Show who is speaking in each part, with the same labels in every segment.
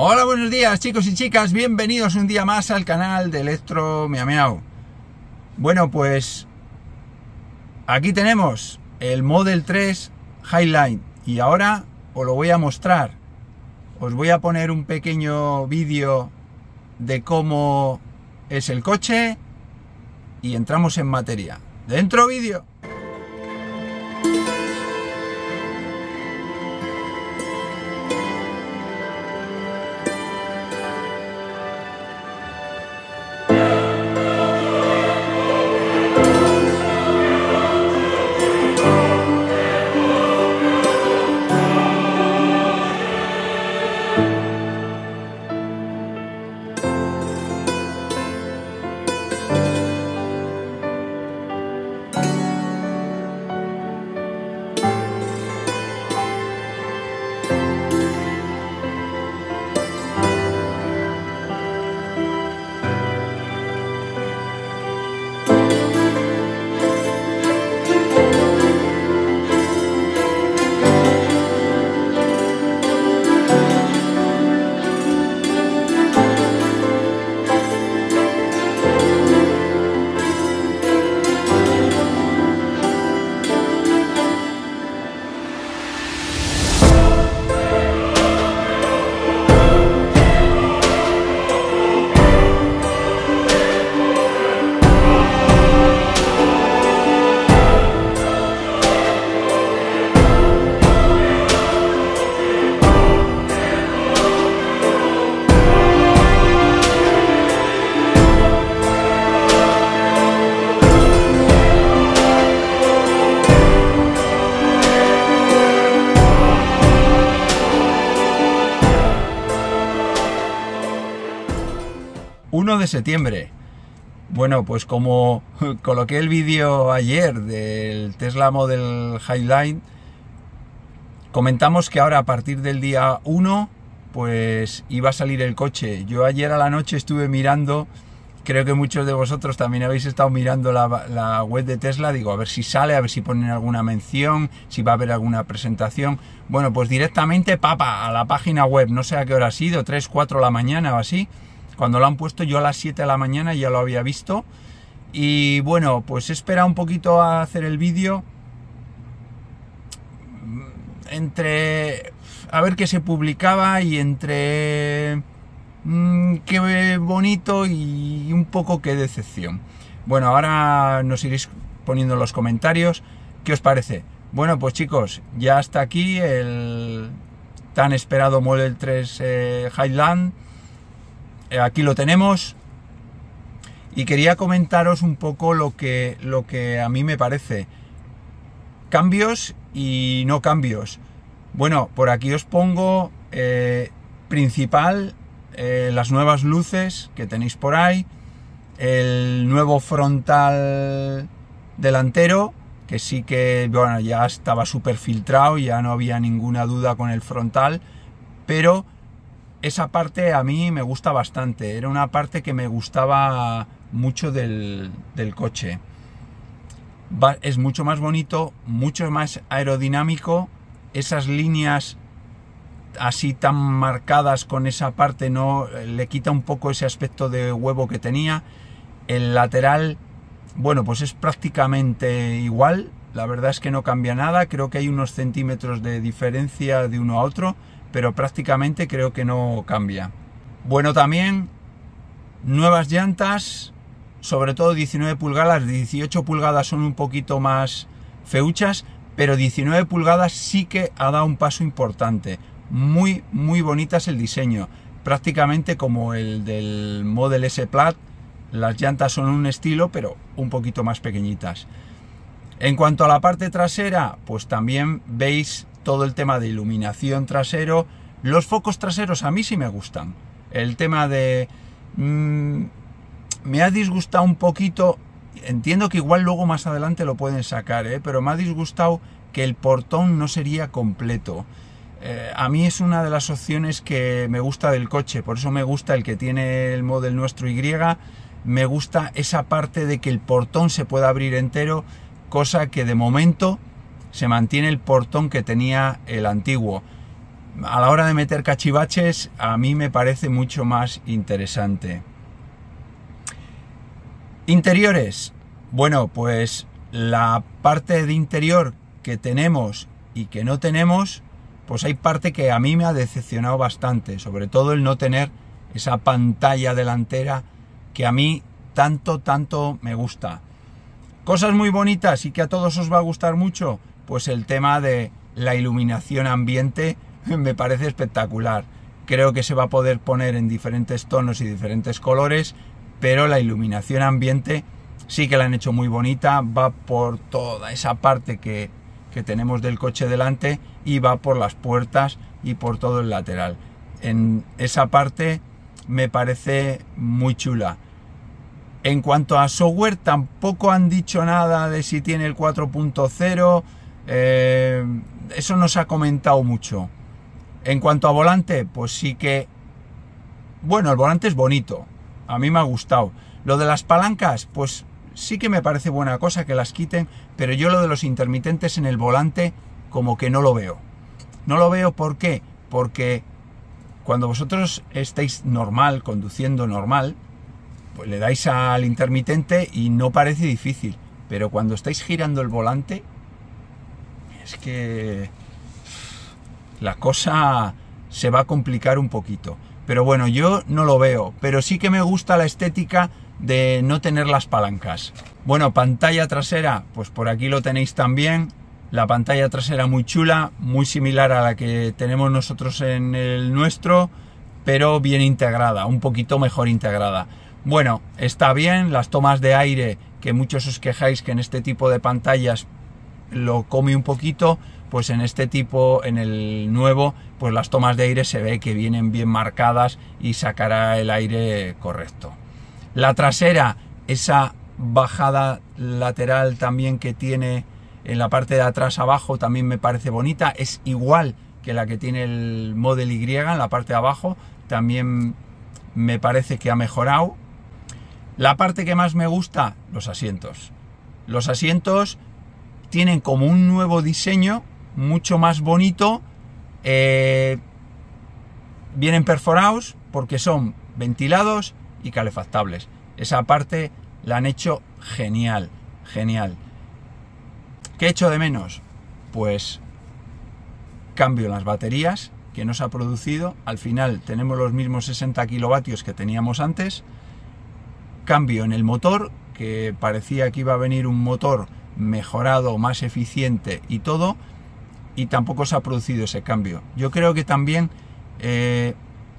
Speaker 1: Hola, buenos días chicos y chicas, bienvenidos un día más al canal de Electro Miau Bueno, pues aquí tenemos el Model 3 Highline y ahora os lo voy a mostrar. Os voy a poner un pequeño vídeo de cómo es el coche y entramos en materia. Dentro vídeo. septiembre. Bueno, pues como coloqué el vídeo ayer del Tesla Model Highline, comentamos que ahora a partir del día 1 pues iba a salir el coche. Yo ayer a la noche estuve mirando, creo que muchos de vosotros también habéis estado mirando la, web de Tesla, digo, a ver si sale, a ver si ponen alguna mención, si va a haber alguna presentación. Bueno, pues directamente, papa, a la página web, no sé a qué hora ha sido, 3, 4 de la mañana o así, cuando lo han puesto yo a las 7 de la mañana ya lo había visto. Y bueno, pues he esperado un poquito a hacer el vídeo. Mm, entre... A ver qué se publicaba y entre... Mm, qué bonito y un poco qué decepción. Bueno, ahora nos iréis poniendo en los comentarios qué os parece. Bueno, pues chicos, ya hasta aquí el tan esperado Model 3 eh, Highland. Eh, aquí lo tenemos. Y quería comentaros un poco lo que, lo que a mí me parece. Cambios y no cambios. Bueno, por aquí os pongo eh, principal eh, las nuevas luces que tenéis por ahí, el nuevo frontal delantero, que sí que ya estaba súper filtrado, ya no había ninguna duda con el frontal, pero esa parte a mí me gusta bastante, era una parte que me gustaba mucho del, del coche. es mucho más bonito, mucho más aerodinámico, esas líneas así tan marcadas con esa parte no le quita un poco ese aspecto de huevo que tenía. El lateral, bueno, pues es prácticamente igual, la verdad es que no cambia nada, creo que hay unos centímetros de diferencia de uno a otro, pero prácticamente creo que no cambia. Bueno también, nuevas llantas, sobre todo 19 pulgadas, 18 pulgadas son un poquito más feuchas, pero 19 pulgadas sí que ha dado un paso importante. Muy, muy bonitas el diseño, prácticamente como el del Model S Plat, las llantas son un estilo, pero un poquito más pequeñitas. En cuanto a la parte trasera, pues también veis todo el tema de iluminación trasero. Los focos traseros a mí sí me gustan. El tema de... Mm, me ha disgustado un poquito, entiendo que igual luego más adelante lo pueden sacar, ¿eh? pero me ha disgustado que el portón no sería completo. Eh, a mí es una de las opciones que me gusta del coche, por eso me gusta el que tiene el model nuestro Y, me gusta esa parte de que el portón se pueda abrir entero, cosa que de momento se mantiene el portón que tenía el antiguo. A la hora de meter cachivaches, a mí me parece mucho más interesante. Interiores. Bueno, pues la parte de interior que tenemos y que no tenemos, pues hay parte que a mí me ha decepcionado bastante, sobre todo el no tener esa pantalla delantera que a mí tanto, tanto me gusta. Cosas muy bonitas y que a todos os va a gustar mucho, pues el tema de la iluminación ambiente me parece espectacular. Creo que se va a poder poner en diferentes tonos y diferentes colores, pero la iluminación ambiente sí que la han hecho muy bonita, va por toda esa parte que, que tenemos del coche delante y va por las puertas y por todo el lateral. En esa parte me parece muy chula. En cuanto a software, tampoco han dicho nada de si tiene el 4.0 eh, eso no se ha comentado mucho. En cuanto a volante, pues sí que... Bueno, el volante es bonito. A mí me ha gustado. Lo de las palancas, pues sí que me parece buena cosa que las quiten, pero yo lo de los intermitentes en el volante como que no lo veo. No lo veo porque Porque cuando vosotros estáis normal, conduciendo normal, pues le dais al intermitente y no parece difícil, pero cuando estáis girando el volante, es que la cosa se va a complicar un poquito. Pero bueno, yo no lo veo, pero sí que me gusta la estética de no tener las palancas. Bueno, pantalla trasera, pues por aquí lo tenéis también. La pantalla trasera muy chula, muy similar a la que tenemos nosotros en el nuestro, pero bien integrada, un poquito mejor integrada. Bueno, está bien, las tomas de aire, que muchos os quejáis que en este tipo de pantallas lo come un poquito, pues en este tipo, en el nuevo, pues las tomas de aire se ve que vienen bien marcadas y sacará el aire correcto. La trasera, esa bajada lateral también que tiene en la parte de atrás abajo también me parece bonita, es igual que la que tiene el Model Y en la parte de abajo, también me parece que ha mejorado. La parte que más me gusta, los asientos. Los asientos tienen como un nuevo diseño, mucho más bonito, eh, vienen perforados porque son ventilados y calefactables. Esa parte la han hecho genial, genial. ¿Qué hecho de menos? Pues cambio en las baterías que nos ha producido. Al final tenemos los mismos 60 kilovatios que teníamos antes. Cambio en el motor, que parecía que iba a venir un motor mejorado, más eficiente y todo, y tampoco se ha producido ese cambio. Yo creo que también eh,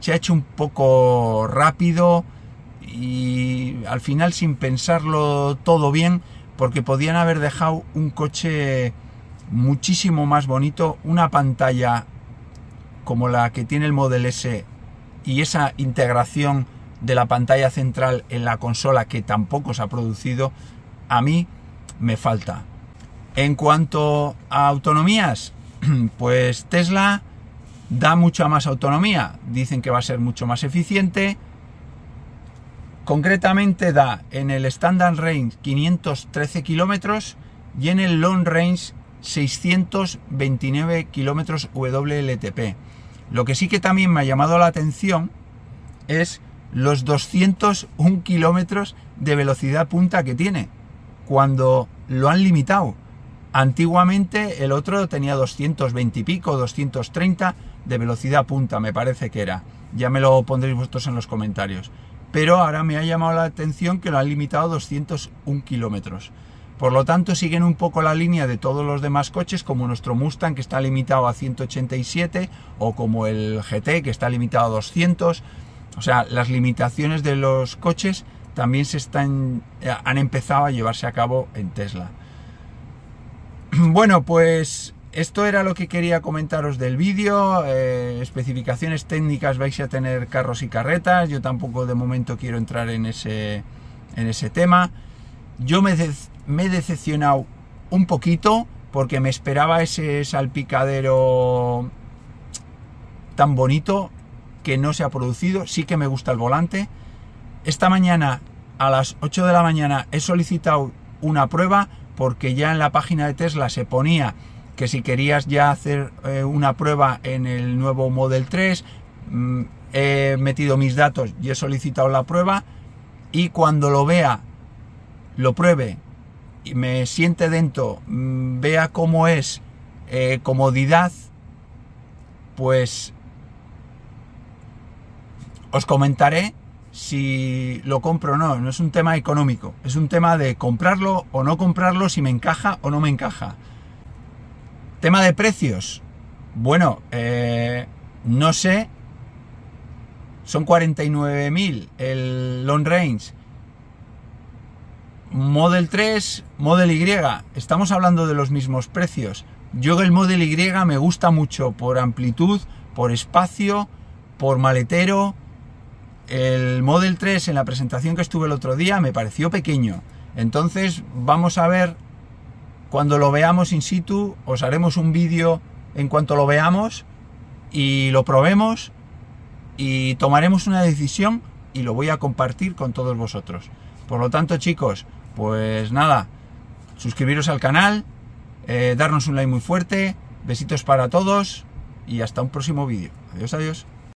Speaker 1: se ha hecho un poco rápido y al final sin pensarlo todo bien, porque podían haber dejado un coche muchísimo más bonito, una pantalla como la que tiene el Model S y esa integración de la pantalla central en la consola que tampoco se ha producido, a mí me falta. En cuanto a autonomías, pues Tesla da mucha más autonomía. Dicen que va a ser mucho más eficiente. Concretamente da en el Standard Range 513 kilómetros y en el Long Range 629 kilómetros WLTP. Lo que sí que también me ha llamado la atención es los 201 kilómetros de velocidad punta que tiene cuando lo han limitado. Antiguamente el otro tenía 220 y pico, 230 de velocidad punta, me parece que era. Ya me lo pondréis vosotros en los comentarios. Pero ahora me ha llamado la atención que lo han limitado a 201 kilómetros. Por lo tanto, siguen un poco la línea de todos los demás coches, como nuestro Mustang, que está limitado a 187, o como el GT, que está limitado a 200. O sea, las limitaciones de los coches también se están, eh, han empezado a llevarse a cabo en Tesla. Bueno, pues esto era lo que quería comentaros del vídeo. Eh, especificaciones técnicas vais a tener carros y carretas. Yo tampoco de momento quiero entrar en ese, en ese tema. Yo me, me he decepcionado un poquito porque me esperaba ese salpicadero tan bonito que no se ha producido. Sí que me gusta el volante esta mañana a las 8 de la mañana he solicitado una prueba porque ya en la página de Tesla se ponía que si querías ya hacer eh, una prueba en el nuevo Model 3, mm, he metido mis datos y he solicitado la prueba y cuando lo vea, lo pruebe y me siente dentro, mm, vea cómo es eh, comodidad, pues os comentaré si lo compro o no, no es un tema económico, es un tema de comprarlo o no comprarlo, si me encaja o no me encaja. Tema de precios. Bueno, eh, no sé, son 49.000 el long range. Model 3, Model Y, estamos hablando de los mismos precios. Yo el Model Y me gusta mucho por amplitud, por espacio, por maletero, el Model 3 en la presentación que estuve el otro día me pareció pequeño. Entonces vamos a ver cuando lo veamos in situ, os haremos un vídeo en cuanto lo veamos y lo probemos y tomaremos una decisión y lo voy a compartir con todos vosotros. Por lo tanto, chicos, pues nada, suscribiros al canal, eh, darnos un like muy fuerte, besitos para todos y hasta un próximo vídeo. Adiós, adiós.